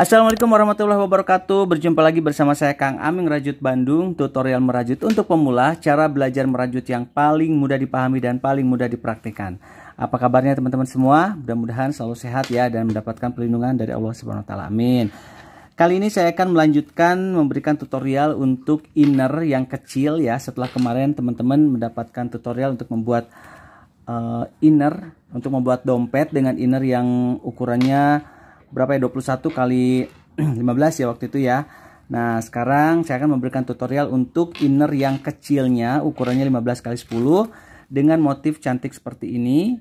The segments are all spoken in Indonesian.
Assalamualaikum warahmatullahi wabarakatuh Berjumpa lagi bersama saya Kang Aming Rajut Bandung Tutorial merajut untuk pemula Cara belajar merajut yang paling mudah dipahami dan paling mudah dipraktikkan Apa kabarnya teman-teman semua? Mudah-mudahan selalu sehat ya Dan mendapatkan perlindungan dari Allah Subhanahu Wa Amin Kali ini saya akan melanjutkan memberikan tutorial untuk inner yang kecil ya Setelah kemarin teman-teman mendapatkan tutorial untuk membuat uh, inner Untuk membuat dompet dengan inner yang ukurannya berapa ya 21 kali 15 ya waktu itu ya Nah sekarang saya akan memberikan tutorial untuk inner yang kecilnya ukurannya 15 kali 10 dengan motif cantik seperti ini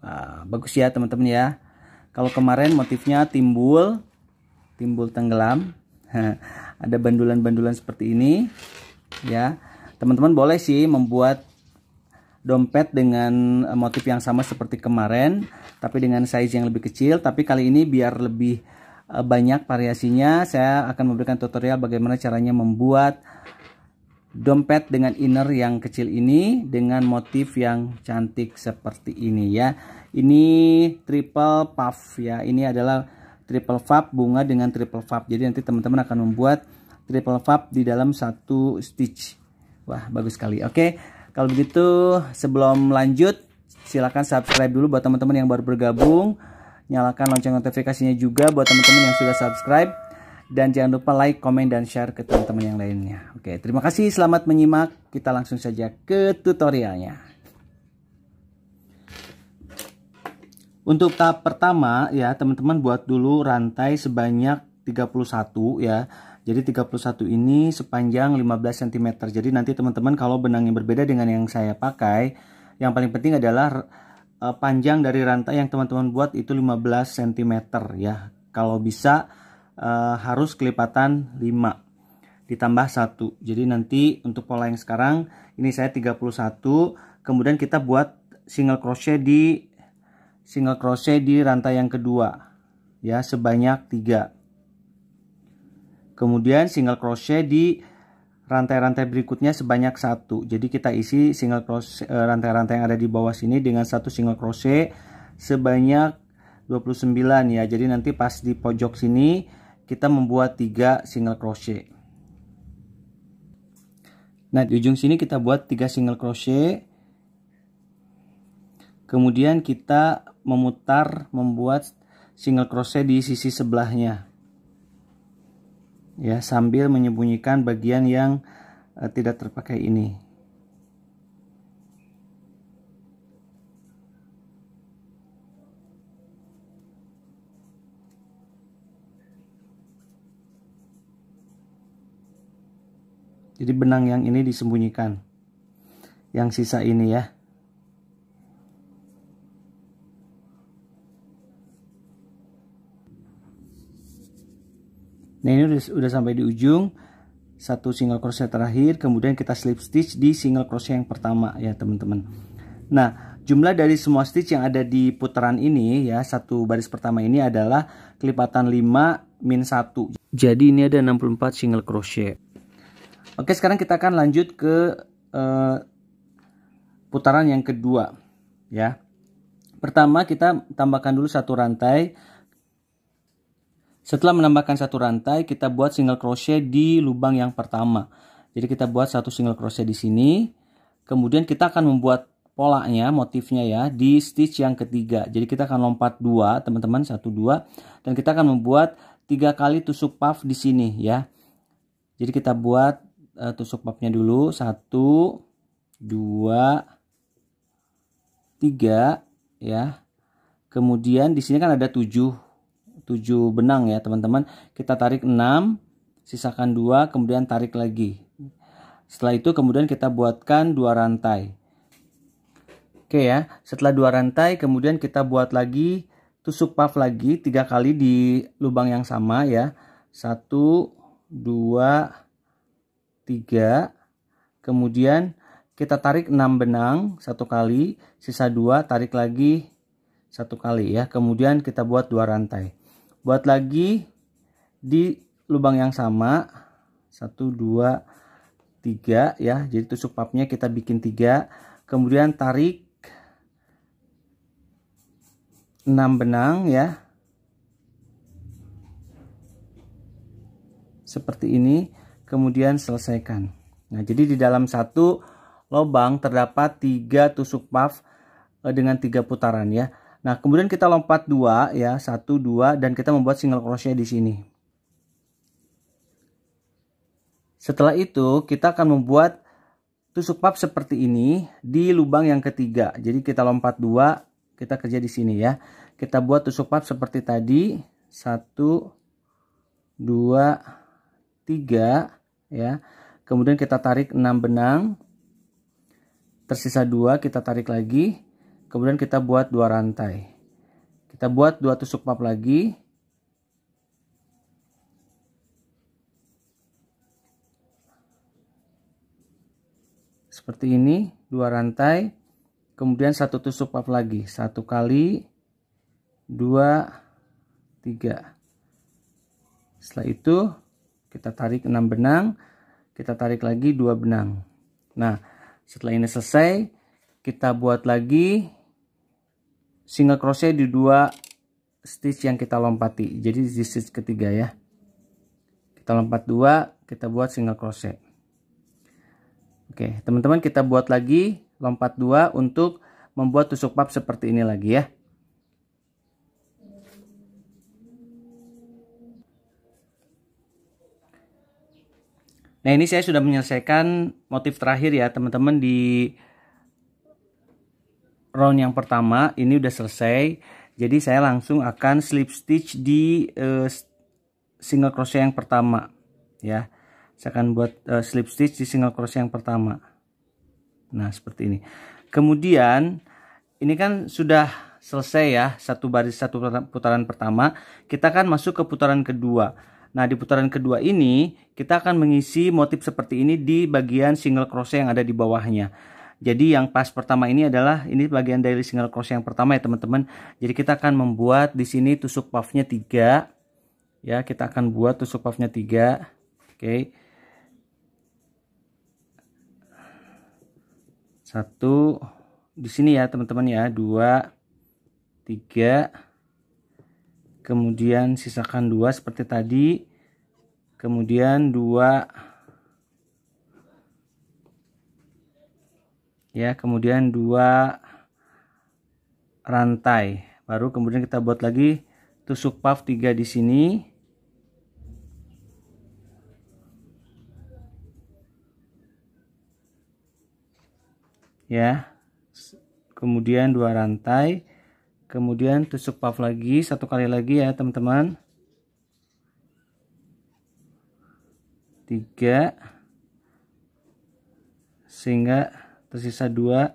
Wah, bagus ya teman-teman ya kalau kemarin motifnya timbul timbul tenggelam ada bandulan-bandulan seperti ini ya teman-teman boleh sih membuat dompet dengan eh, motif yang sama seperti kemarin tapi dengan size yang lebih kecil tapi kali ini biar lebih eh, banyak variasinya saya akan memberikan tutorial bagaimana caranya membuat dompet dengan inner yang kecil ini dengan motif yang cantik seperti ini ya ini triple puff ya ini adalah triple puff bunga dengan triple puff jadi nanti teman-teman akan membuat triple puff di dalam satu stitch wah bagus sekali oke okay. Kalau begitu sebelum lanjut silahkan subscribe dulu buat teman-teman yang baru bergabung. Nyalakan lonceng notifikasinya juga buat teman-teman yang sudah subscribe. Dan jangan lupa like, komen, dan share ke teman-teman yang lainnya. Oke, terima kasih. Selamat menyimak. Kita langsung saja ke tutorialnya. Untuk tahap pertama ya teman-teman buat dulu rantai sebanyak 31 ya. Jadi 31 ini sepanjang 15 cm. Jadi nanti teman-teman kalau benang yang berbeda dengan yang saya pakai, yang paling penting adalah eh, panjang dari rantai yang teman-teman buat itu 15 cm ya. Kalau bisa eh, harus kelipatan 5 ditambah 1 jadi nanti untuk pola yang sekarang ini saya 31 kemudian kita buat single crochet di single crochet di rantai yang kedua ya sebanyak 3 Kemudian single crochet di rantai-rantai berikutnya sebanyak satu. Jadi kita isi single crochet eh, rantai-rantai yang ada di bawah sini dengan satu single crochet sebanyak 29 ya. Jadi nanti pas di pojok sini kita membuat tiga single crochet. Nah, di ujung sini kita buat tiga single crochet. Kemudian kita memutar membuat single crochet di sisi sebelahnya ya sambil menyembunyikan bagian yang uh, tidak terpakai ini jadi benang yang ini disembunyikan yang sisa ini ya nah ini udah, udah sampai di ujung satu single crochet terakhir kemudian kita slip stitch di single crochet yang pertama ya teman-teman nah jumlah dari semua stitch yang ada di putaran ini ya satu baris pertama ini adalah kelipatan 5 min 1 jadi ini ada 64 single crochet oke sekarang kita akan lanjut ke uh, putaran yang kedua ya pertama kita tambahkan dulu satu rantai setelah menambahkan satu rantai, kita buat single crochet di lubang yang pertama. Jadi kita buat satu single crochet di sini. Kemudian kita akan membuat polanya, motifnya ya di stitch yang ketiga. Jadi kita akan lompat dua, teman-teman, satu dua, dan kita akan membuat tiga kali tusuk puff di sini ya. Jadi kita buat uh, tusuk puffnya dulu satu, dua, tiga ya. Kemudian di sini kan ada tujuh 7 benang ya teman-teman kita tarik 6 sisakan 2 kemudian tarik lagi setelah itu kemudian kita buatkan 2 rantai oke ya setelah 2 rantai kemudian kita buat lagi tusuk puff lagi 3 kali di lubang yang sama ya 1 2 3 kemudian kita tarik 6 benang satu kali sisa 2 tarik lagi satu kali ya kemudian kita buat dua rantai buat lagi di lubang yang sama satu dua tiga ya jadi tusuk papnya kita bikin tiga kemudian tarik enam benang ya seperti ini kemudian selesaikan nah jadi di dalam satu lubang terdapat tiga tusuk puff eh, dengan tiga putaran ya Nah, kemudian kita lompat dua ya, satu dua dan kita membuat single crochet di sini. Setelah itu, kita akan membuat tusuk pap seperti ini di lubang yang ketiga. Jadi kita lompat dua kita kerja di sini ya. Kita buat tusuk pap seperti tadi. satu dua tiga ya. Kemudian kita tarik 6 benang. Tersisa 2, kita tarik lagi kemudian kita buat dua rantai kita buat dua tusuk map lagi seperti ini dua rantai kemudian satu tusuk map lagi satu kali dua tiga setelah itu kita tarik enam benang kita tarik lagi dua benang nah setelah ini selesai kita buat lagi single crochet di dua stitch yang kita lompati jadi di stitch ketiga ya kita lompat dua kita buat single crochet oke teman-teman kita buat lagi lompat dua untuk membuat tusuk pap seperti ini lagi ya Nah ini saya sudah menyelesaikan motif terakhir ya teman-teman di round yang pertama ini udah selesai jadi saya langsung akan slip stitch di uh, single crochet yang pertama ya saya akan buat uh, slip stitch di single crochet yang pertama nah seperti ini kemudian ini kan sudah selesai ya satu baris satu putaran pertama kita akan masuk ke putaran kedua nah di putaran kedua ini kita akan mengisi motif seperti ini di bagian single crochet yang ada di bawahnya jadi yang pas pertama ini adalah ini bagian dari single crochet yang pertama ya teman-teman. Jadi kita akan membuat di sini tusuk puffnya tiga Ya, kita akan buat tusuk puffnya tiga. Oke. Okay. Satu di sini ya teman-teman ya, dua tiga kemudian sisakan dua seperti tadi. Kemudian dua ya kemudian dua rantai baru kemudian kita buat lagi tusuk puff tiga di sini ya kemudian dua rantai kemudian tusuk puff lagi satu kali lagi ya teman-teman tiga sehingga tersisa dua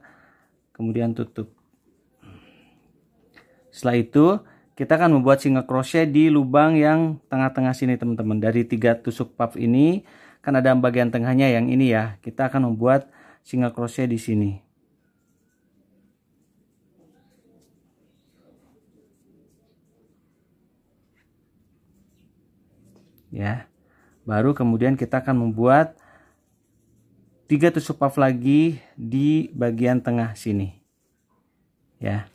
kemudian tutup setelah itu kita akan membuat single crochet di lubang yang tengah-tengah sini teman-teman dari tiga tusuk puff ini kan ada bagian tengahnya yang ini ya kita akan membuat single crochet di sini ya baru kemudian kita akan membuat Tiga tusuk puff lagi di bagian tengah sini ya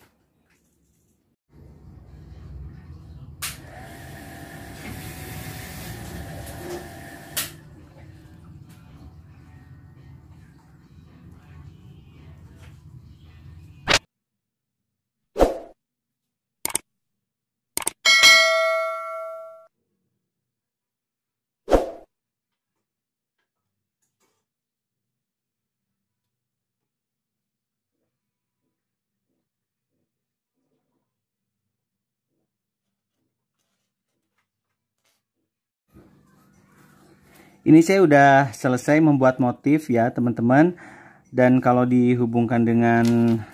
Ini saya udah selesai membuat motif ya teman-teman. Dan kalau dihubungkan dengan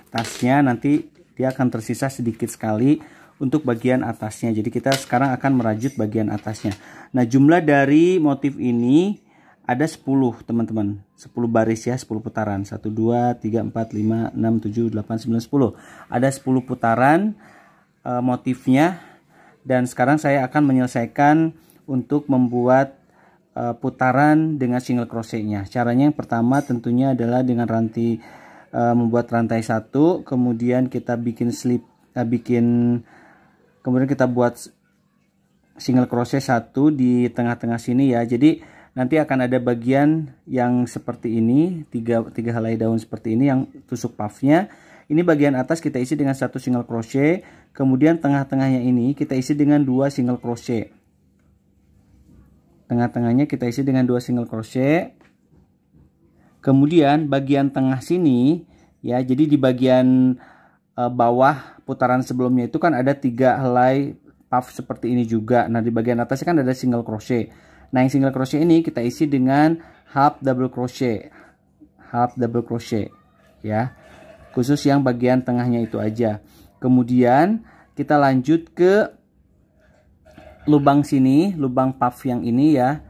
tasnya nanti dia akan tersisa sedikit sekali untuk bagian atasnya. Jadi kita sekarang akan merajut bagian atasnya. Nah jumlah dari motif ini ada 10 teman-teman. 10 baris ya, 10 putaran. 1, 2, 3, 4, 5, 6, 7, 8, 9, 10. Ada 10 putaran e, motifnya. Dan sekarang saya akan menyelesaikan untuk membuat uh, putaran dengan single crochetnya caranya yang pertama tentunya adalah dengan rantai uh, eh, membuat rantai satu kemudian kita bikin slip uh, bikin kemudian kita buat single crochet satu di tengah-tengah sini ya jadi nanti akan ada bagian yang seperti ini tiga, tiga helai daun seperti ini yang tusuk puffnya ini bagian atas kita isi dengan satu single crochet kemudian tengah-tengahnya ini kita isi dengan dua single crochet tengah-tengahnya kita isi dengan dua single crochet kemudian bagian tengah sini ya jadi di bagian e, bawah putaran sebelumnya itu kan ada tiga helai puff seperti ini juga nah di bagian atasnya kan ada single crochet nah yang single crochet ini kita isi dengan half double crochet half double crochet ya khusus yang bagian tengahnya itu aja kemudian kita lanjut ke lubang sini, lubang puff yang ini ya.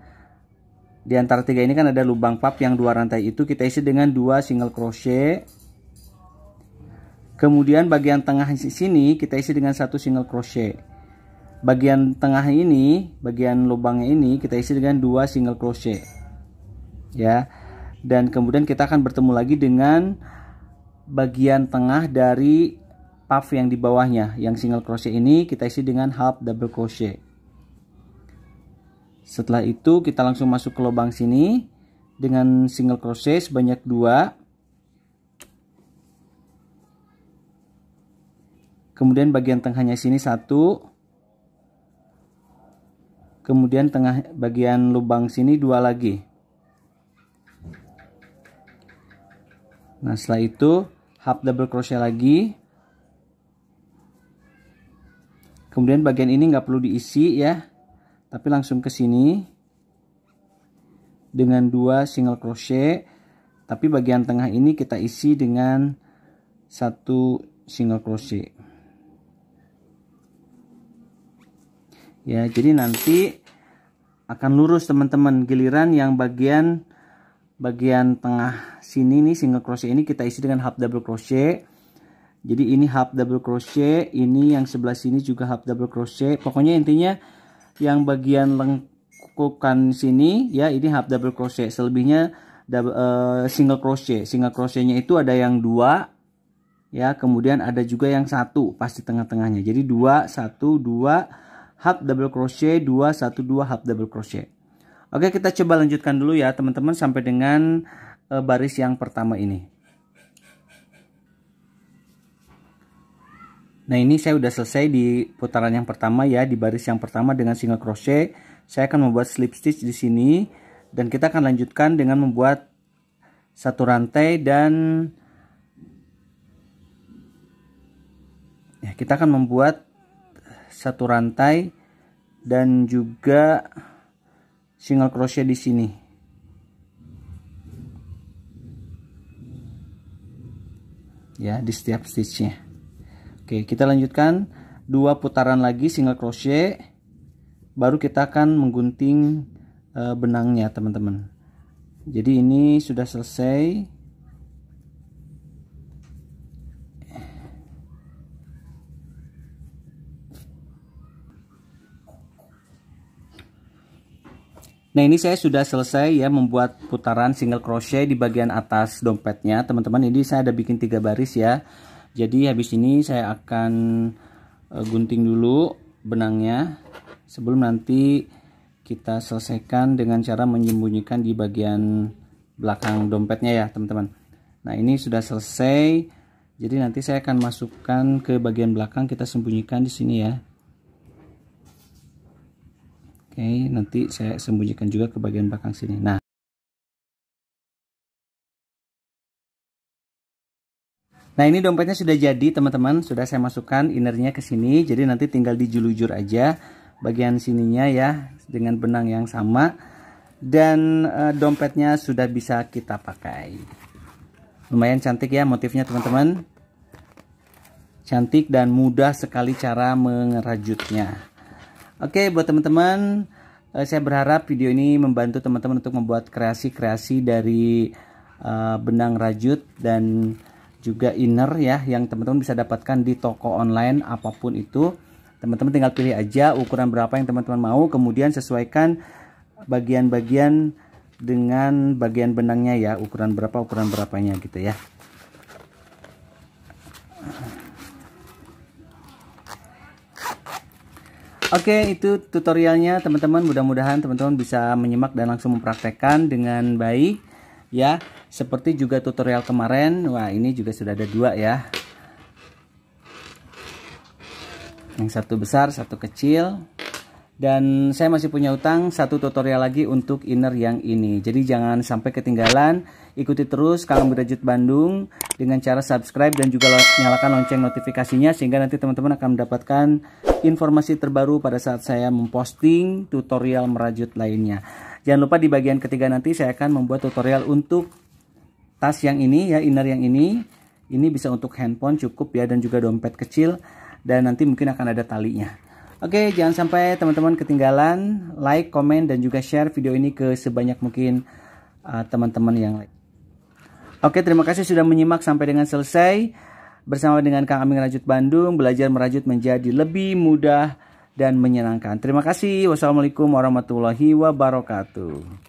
Di antara tiga ini kan ada lubang puff yang dua rantai itu kita isi dengan dua single crochet. Kemudian bagian tengah sini kita isi dengan satu single crochet. Bagian tengah ini, bagian lubangnya ini kita isi dengan dua single crochet. Ya. Dan kemudian kita akan bertemu lagi dengan bagian tengah dari puff yang di bawahnya yang single crochet ini kita isi dengan half double crochet setelah itu kita langsung masuk ke lubang sini dengan single crochet sebanyak dua Kemudian bagian tengahnya sini satu Kemudian tengah bagian lubang sini dua lagi. Nah, setelah itu half double crochet lagi. Kemudian bagian ini nggak perlu diisi ya tapi langsung ke sini dengan dua single crochet tapi bagian tengah ini kita isi dengan satu single crochet ya jadi nanti akan lurus teman-teman giliran yang bagian bagian tengah sini nih single crochet ini kita isi dengan half double crochet jadi ini half double crochet ini yang sebelah sini juga half double crochet pokoknya intinya yang bagian lengkukan sini ya ini half double crochet selebihnya double, uh, single crochet single crochetnya itu ada yang dua ya kemudian ada juga yang satu pasti tengah-tengahnya jadi dua satu dua half double crochet dua satu dua half double crochet oke kita coba lanjutkan dulu ya teman-teman sampai dengan uh, baris yang pertama ini Nah ini saya sudah selesai di putaran yang pertama ya di baris yang pertama dengan single crochet. Saya akan membuat slip stitch di sini dan kita akan lanjutkan dengan membuat satu rantai dan ya, kita akan membuat satu rantai dan juga single crochet di sini. Ya, di setiap stitchnya. Oke, kita lanjutkan dua putaran lagi single crochet baru kita akan menggunting eh, benangnya, teman-teman. Jadi ini sudah selesai. Nah ini saya sudah selesai ya membuat putaran single crochet di bagian atas dompetnya teman-teman ini saya ada bikin tiga baris ya jadi habis ini saya akan eh, gunting dulu benangnya sebelum nanti kita selesaikan dengan cara menyembunyikan di bagian belakang dompetnya ya teman-teman nah ini sudah selesai jadi nanti saya akan masukkan ke bagian belakang kita sembunyikan di sini ya oke nanti saya sembunyikan juga ke bagian belakang sini nah Nah ini dompetnya sudah jadi teman-teman, sudah saya masukkan innernya ke sini, jadi nanti tinggal dijulujur aja bagian sininya ya dengan benang yang sama dan e, dompetnya sudah bisa kita pakai. Lumayan cantik ya motifnya teman-teman, cantik dan mudah sekali cara mengerajutnya. Oke buat teman-teman, eh, saya berharap video ini membantu teman-teman untuk membuat kreasi-kreasi dari e, benang rajut dan juga inner ya yang teman-teman bisa dapatkan di toko online apapun itu teman-teman tinggal pilih aja ukuran berapa yang teman-teman mau kemudian sesuaikan bagian-bagian dengan bagian benangnya ya ukuran berapa ukuran berapanya gitu ya Oke itu tutorialnya teman-teman mudah-mudahan teman-teman bisa menyimak dan langsung mempraktekkan dengan baik ya seperti juga tutorial kemarin, wah ini juga sudah ada dua ya. Yang satu besar, satu kecil. Dan saya masih punya utang satu tutorial lagi untuk inner yang ini. Jadi jangan sampai ketinggalan. Ikuti terus kalau Berajut Bandung dengan cara subscribe dan juga nyalakan lonceng notifikasinya. Sehingga nanti teman-teman akan mendapatkan informasi terbaru pada saat saya memposting tutorial merajut lainnya. Jangan lupa di bagian ketiga nanti saya akan membuat tutorial untuk tas yang ini ya inner yang ini ini bisa untuk handphone cukup ya dan juga dompet kecil dan nanti mungkin akan ada talinya Oke jangan sampai teman-teman ketinggalan like komen dan juga share video ini ke sebanyak mungkin uh, teman-teman uh, yang like Oke terima kasih sudah menyimak sampai dengan selesai bersama dengan Kang Amin Rajut Bandung belajar merajut menjadi lebih mudah dan menyenangkan. Terima kasih. Wassalamualaikum warahmatullahi wabarakatuh.